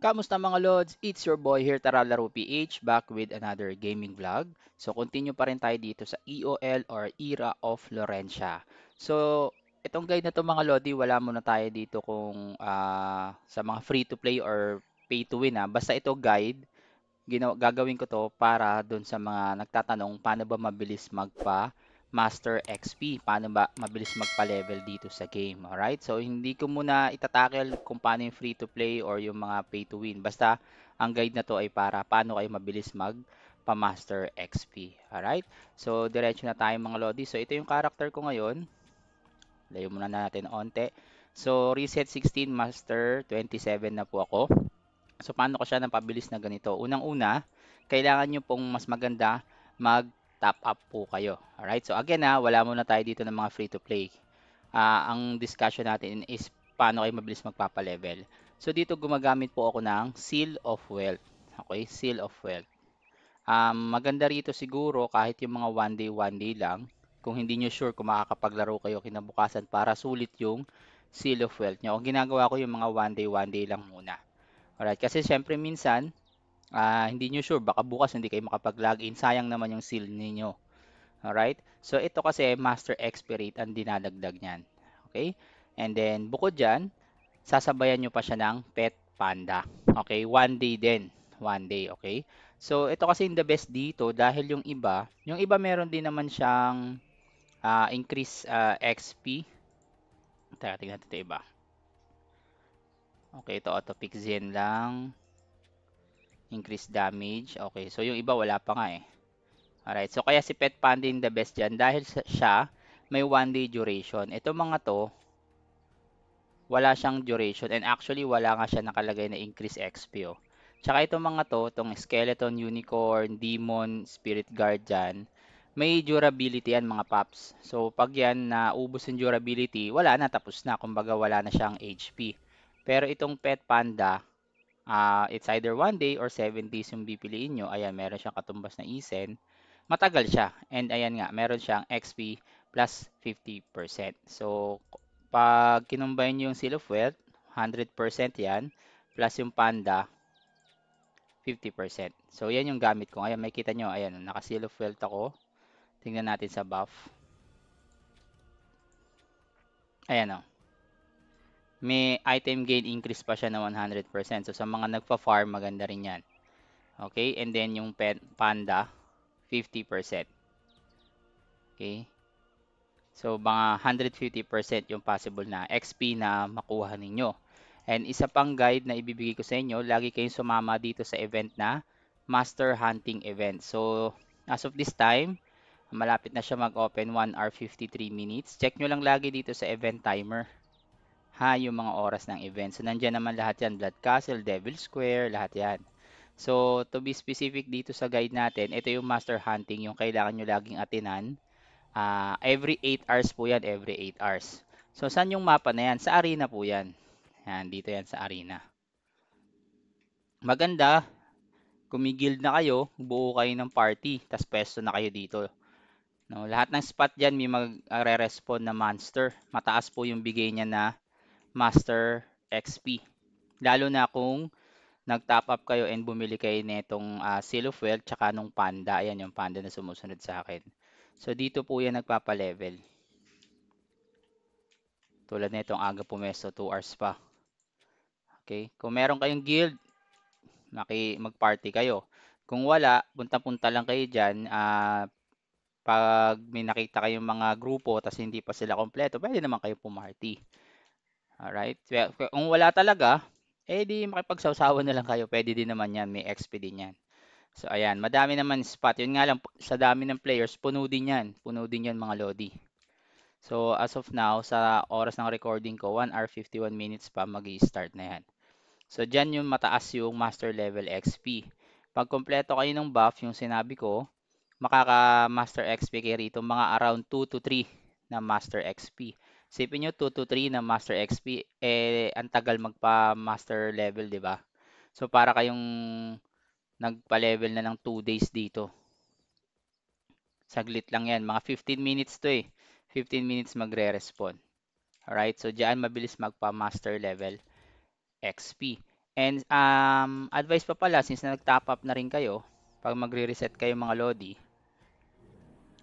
Kamusta mga Lods? It's your boy here, Taralaro PH, back with another gaming vlog. So, continue pa rin tayo dito sa EOL or Era of Lorencia. So, itong guide na to mga Lodi, wala muna tayo dito kung uh, sa mga free-to-play or pay-to-win. Ha. Ah. Basta ito guide, gagawin ko to para dun sa mga nagtatanong paano ba mabilis magpa Master XP. Paano ba mabilis magpa-level dito sa game. Alright? So, hindi ko muna itatackle kung paano yung free-to-play or yung mga pay-to-win. Basta, ang guide na to ay para paano kayo mabilis magpa master XP. Alright? So, diretso na tayo mga Lodi. So, ito yung character ko ngayon. Layo muna natin onte. So, reset 16, master 27 na po ako. So, paano ko siya napabilis na ganito? Unang-una, kailangan nyo pong mas maganda mag top up po kayo. Alright, so again ha, wala muna tayo dito ng mga free to play. Uh, ah, ang discussion natin is paano kayo mabilis magpapa-level. So dito gumagamit po ako ng Seal of Wealth. Okay, Seal of Wealth. Um, maganda rito siguro kahit yung mga one day one day lang kung hindi nyo sure kung makakapaglaro kayo kinabukasan para sulit yung Seal of Wealth nyo. Ang ginagawa ko yung mga one day one day lang muna. Alright, kasi syempre minsan uh, hindi nyo sure, baka bukas hindi kayo makapag-login, sayang naman yung seal ninyo. Alright? So, ito kasi master expiry ang dinadagdag niyan. Okay? And then, bukod dyan, sasabayan nyo pa siya ng pet panda. Okay? One day din. One day. Okay? So, ito kasi yung the best dito dahil yung iba, yung iba meron din naman siyang uh, increase uh, ah, XP. Teka, tignan natin ito iba. Okay, ito auto-pick Zen lang increase damage. Okay, so yung iba wala pa nga eh. Alright, so kaya si Pet Panda yung the best dyan dahil siya may 1 day duration. Ito mga to, wala siyang duration and actually wala nga siya nakalagay na increase XP oh. Tsaka itong mga to, itong skeleton, unicorn, demon, spirit guard dyan, may durability yan mga paps. So pag yan na naubos yung durability, wala na, tapos na. Kumbaga wala na siyang HP. Pero itong pet panda, Ah, it's either 1 day or 7 days yung pipiliin nyo. Ayan, meron siyang katumbas na isen. Matagal siya. And ayan nga, meron siyang XP plus 50%. So, pag kinumbine nyo yung Seal of Wealth, 100% yan, plus yung Panda, 50%. So, yan yung gamit ko. Ayan, makita nyo, ayan, naka-seal of wealth ako. Tingnan natin sa buff. Ayan o. Oh may item gain increase pa siya na 100%. So, sa mga nagpa-farm, maganda rin yan. Okay? And then, yung panda, 50%. Okay? So, mga 150% yung possible na XP na makuha ninyo. And isa pang guide na ibibigay ko sa inyo, lagi kayong sumama dito sa event na Master Hunting Event. So, as of this time, malapit na siya mag-open 1 hour 53 minutes. Check nyo lang lagi dito sa event timer ha, yung mga oras ng event. So, nandiyan naman lahat yan, Blood Castle, Devil Square, lahat yan. So, to be specific dito sa guide natin, ito yung master hunting, yung kailangan nyo laging atinan. Uh, every 8 hours po yan, every 8 hours. So, saan yung mapa na yan? Sa arena po yan. Yan, dito yan sa arena. Maganda, gumigild na kayo, buo kayo ng party, tas pwesto na kayo dito. No, lahat ng spot diyan may magre-respond na monster. Mataas po yung bigay niya na Master XP. Lalo na kung nag-top up kayo and bumili kayo nitong uh, Seal of Wealth tsaka nung Panda. Ayan yung Panda na sumusunod sa akin. So dito po yan nagpapa-level. Tulad nitong ang aga pumesto 2 hours pa. Okay? Kung meron kayong guild, maki magparty kayo. Kung wala, punta-punta lang kayo diyan. Uh, ah, pag may nakita kayong mga grupo tapos hindi pa sila kompleto, pwede naman kayo pumarty. Alright? Kung wala talaga, eh di makipagsawsawan na lang kayo. Pwede din naman yan. May XP din yan. So, ayan. Madami naman spot. Yun nga lang, sa dami ng players, puno din yan. Puno din yan mga Lodi. So, as of now, sa oras ng recording ko, 1 hour 51 minutes pa mag start na yan. So, dyan yung mataas yung master level XP. Pag kompleto kayo ng buff, yung sinabi ko, makaka-master XP kayo rito mga around 2 to 3 na master XP. Sipin nyo 2 to 3 na Master XP, eh ang tagal magpa Master level, di ba? So para kayong nagpa-level na ng 2 days dito. Saglit lang yan. Mga 15 minutes to eh. 15 minutes magre-respond. Alright? So, dyan mabilis magpa-master level XP. And um, advice pa pala, since na nag-top up na rin kayo, pag magre-reset kayo mga Lodi,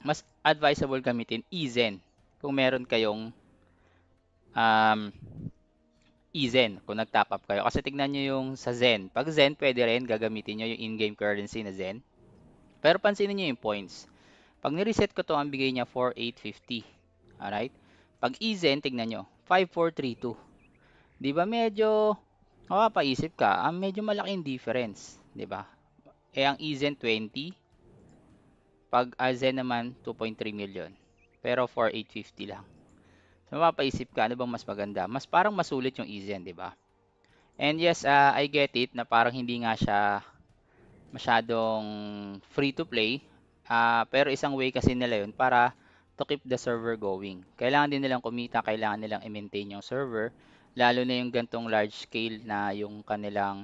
mas advisable gamitin Easen kung meron kayong um, e-Zen kung nag-top up kayo. Kasi tignan nyo yung sa Zen. Pag Zen, pwede rin gagamitin nyo yung in-game currency na Zen. Pero pansinin nyo yung points. Pag ni-reset ko to ang bigay niya 4,850. Alright? Pag e-Zen, tignan nyo. 5,432. Di ba medyo, mapapaisip oh, ka, ah, medyo malaking difference. Di ba? Eh, ang e-Zen 20. Pag ah, Zen naman, 2.3 million. Pero 4,850 lang. So, mapapaisip ka, ano bang mas maganda? Mas parang masulit yung Easyen, di ba? And yes, uh, I get it na parang hindi nga siya masyadong free to play. Uh, pero isang way kasi nila yun para to keep the server going. Kailangan din nilang kumita, kailangan nilang i-maintain yung server. Lalo na yung gantong large scale na yung kanilang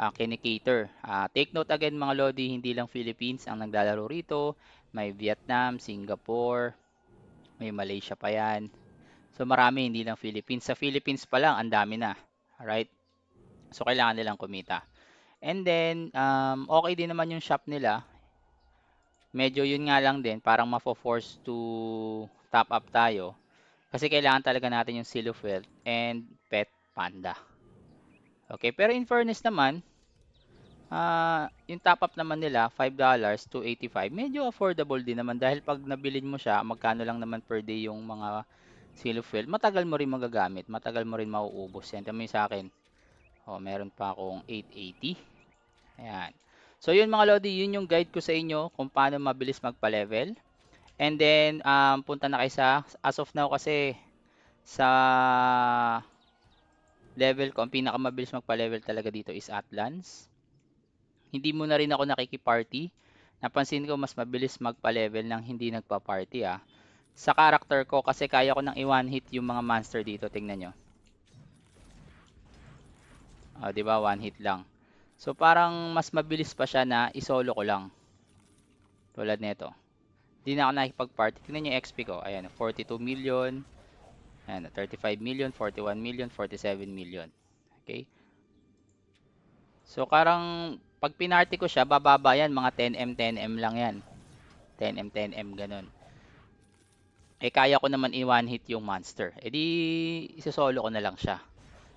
uh, ah, kinikater. Uh, take note again mga Lodi, hindi lang Philippines ang naglalaro rito. May Vietnam, Singapore, may Malaysia pa yan. So marami hindi lang Philippines. Sa Philippines pa lang ang dami na. Right? So kailangan nilang kumita. And then um, okay din naman yung shop nila. Medyo yun nga lang din parang ma force to top up tayo. Kasi kailangan talaga natin yung seal of and pet panda. Okay, pero in fairness naman, uh, yung top up naman nila, $5 to $85. Medyo affordable din naman dahil pag nabilin mo siya, magkano lang naman per day yung mga silo fuel, matagal mo rin magagamit. Matagal mo rin mauubos. Yan, tama sa akin. Oh, meron pa akong 880. Ayan. So, yun mga Lodi, yun yung guide ko sa inyo kung paano mabilis magpa-level. And then, um, punta na kayo sa, as of now kasi, sa level ko, ang pinakamabilis magpa-level talaga dito is Atlans. Hindi mo na rin ako nakikiparty. Napansin ko, mas mabilis magpa-level nang hindi nagpa-party ah sa character ko kasi kaya ko nang iwan hit yung mga monster dito. Tingnan nyo. O, oh, ah, diba? One hit lang. So, parang mas mabilis pa siya na isolo ko lang. Tulad nito. Hindi na ako nakipag-party. Tingnan nyo XP ko. Ayan, 42 million. Ayan, 35 million, 41 million, 47 million. Okay? So, karang pag pinarty ko siya, bababa yan. Mga 10M, 10M lang yan. 10M, 10M, ganun eh kaya ko naman i-one hit yung monster. Eh di isosolo ko na lang siya.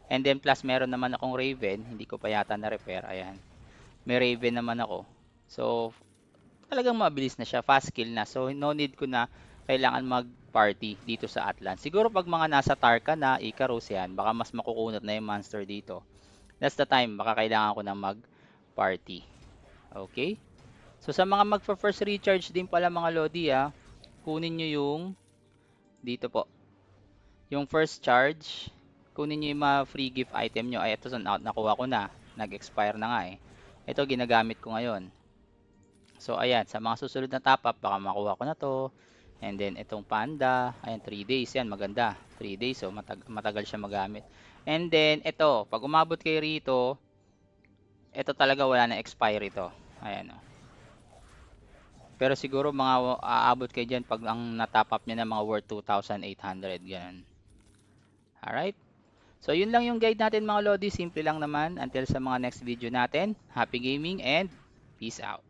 And then plus meron naman akong Raven, hindi ko pa yata na repair, ayan. May Raven naman ako. So talagang mabilis na siya, fast kill na. So no need ko na kailangan mag-party dito sa Atlan. Siguro pag mga nasa Tarka na, Icarus yan, baka mas makukunat na yung monster dito. That's the time, baka kailangan ko na mag-party. Okay? So sa mga magpa-first recharge din pala mga Lodi, ah, kunin niyo yung dito po. Yung first charge, kunin nyo yung mga free gift item nyo. Ay, ito sun Nakuha ko na. Nag-expire na nga eh. Ito, ginagamit ko ngayon. So, ayan. Sa mga susunod na top up, baka makuha ko na to. And then, itong panda. Ayan, 3 days. Yan, maganda. 3 days. So, oh. matag matagal siya magamit. And then, ito. Pag umabot kayo rito, ito talaga wala na expire ito. Ayan, oh. Pero siguro mga aabot kayo dyan pag ang natap up nyo na mga worth 2,800. Ganun. Alright. So yun lang yung guide natin mga Lodi. Simple lang naman. Until sa mga next video natin. Happy gaming and peace out.